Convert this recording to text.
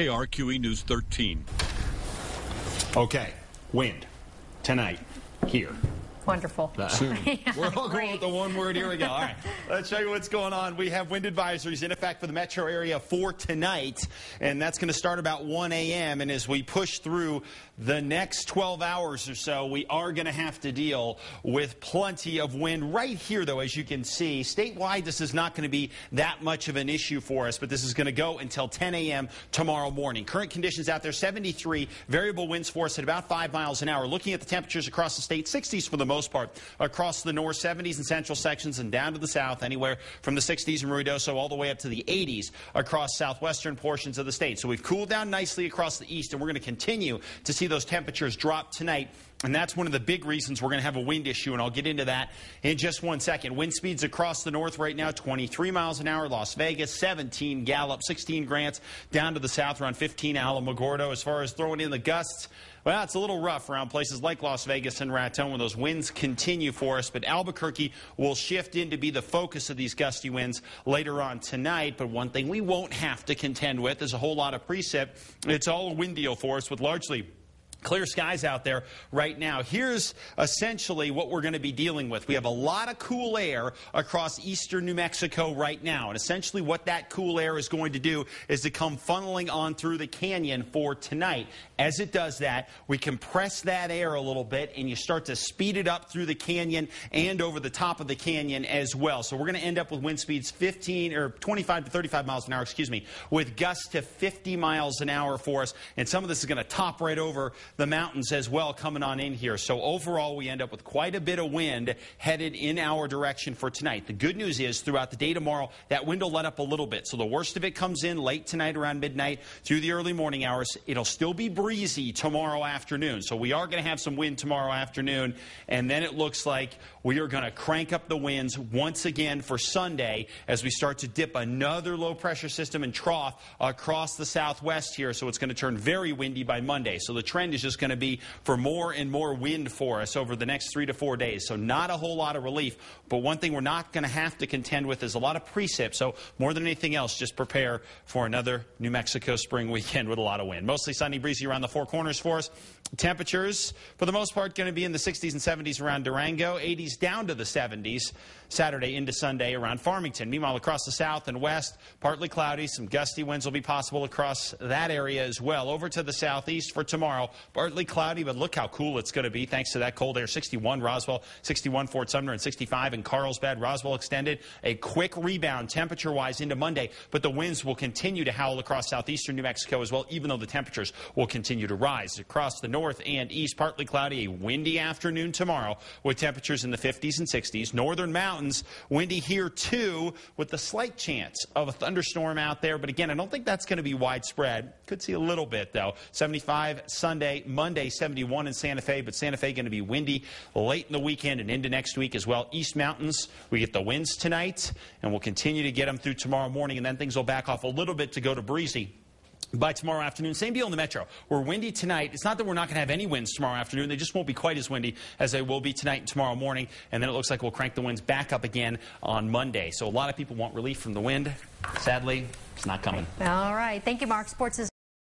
KRQE News 13. Okay, wind tonight here wonderful. We're all going with the one word. Here we go. All right. Let's show you what's going on. We have wind advisories in effect for the metro area for tonight, and that's going to start about 1 a.m. And as we push through the next 12 hours or so, we are going to have to deal with plenty of wind. Right here, though, as you can see, statewide, this is not going to be that much of an issue for us, but this is going to go until 10 a.m. tomorrow morning. Current conditions out there 73, variable winds force at about 5 miles an hour. Looking at the temperatures across the state, 60s for the most most part. Across the north, 70s and central sections, and down to the south, anywhere from the 60s in Ruidoso all the way up to the 80s across southwestern portions of the state. So we've cooled down nicely across the east, and we're going to continue to see those temperatures drop tonight. And that's one of the big reasons we're going to have a wind issue, and I'll get into that in just one second. Wind speeds across the north right now 23 miles an hour, Las Vegas, 17 Gallup, 16 Grants, down to the south around 15 Alamogordo. As far as throwing in the gusts, well, it's a little rough around places like Las Vegas and Raton when those winds continue for us, but Albuquerque will shift in to be the focus of these gusty winds later on tonight. But one thing we won't have to contend with is a whole lot of precip. It's all a wind for us with largely Clear skies out there right now. Here's essentially what we're going to be dealing with. We have a lot of cool air across eastern New Mexico right now. And essentially, what that cool air is going to do is to come funneling on through the canyon for tonight. As it does that, we compress that air a little bit and you start to speed it up through the canyon and over the top of the canyon as well. So, we're going to end up with wind speeds 15 or 25 to 35 miles an hour, excuse me, with gusts to 50 miles an hour for us. And some of this is going to top right over the mountains as well coming on in here. So overall, we end up with quite a bit of wind headed in our direction for tonight. The good news is throughout the day tomorrow, that wind will let up a little bit. So the worst of it comes in late tonight around midnight through the early morning hours. It'll still be breezy tomorrow afternoon. So we are going to have some wind tomorrow afternoon. And then it looks like we are going to crank up the winds once again for Sunday as we start to dip another low pressure system and trough across the southwest here. So it's going to turn very windy by Monday. So the trend is is just going to be for more and more wind for us over the next three to four days. So not a whole lot of relief. But one thing we're not going to have to contend with is a lot of precip. So more than anything else, just prepare for another New Mexico spring weekend with a lot of wind. Mostly sunny, breezy around the Four Corners for us. Temperatures, for the most part, going to be in the 60s and 70s around Durango, 80s down to the 70s Saturday into Sunday around Farmington. Meanwhile, across the south and west, partly cloudy. Some gusty winds will be possible across that area as well. Over to the southeast for tomorrow, Partly cloudy, but look how cool it's going to be thanks to that cold air. 61 Roswell, 61 Fort Sumner, and 65 in Carlsbad. Roswell extended a quick rebound temperature wise into Monday, but the winds will continue to howl across southeastern New Mexico as well, even though the temperatures will continue to rise. Across the north and east, partly cloudy, a windy afternoon tomorrow with temperatures in the 50s and 60s. Northern mountains, windy here too, with the slight chance of a thunderstorm out there. But again, I don't think that's going to be widespread. Could see a little bit though. 75 Sunday. Monday. 71 in Santa Fe, but Santa Fe going to be windy late in the weekend and into next week as well. East Mountains, we get the winds tonight, and we'll continue to get them through tomorrow morning, and then things will back off a little bit to go to breezy by tomorrow afternoon. Same deal in the metro. We're windy tonight. It's not that we're not going to have any winds tomorrow afternoon. They just won't be quite as windy as they will be tonight and tomorrow morning. And then it looks like we'll crank the winds back up again on Monday. So a lot of people want relief from the wind. Sadly, it's not coming. All right. Thank you, Mark. Sports is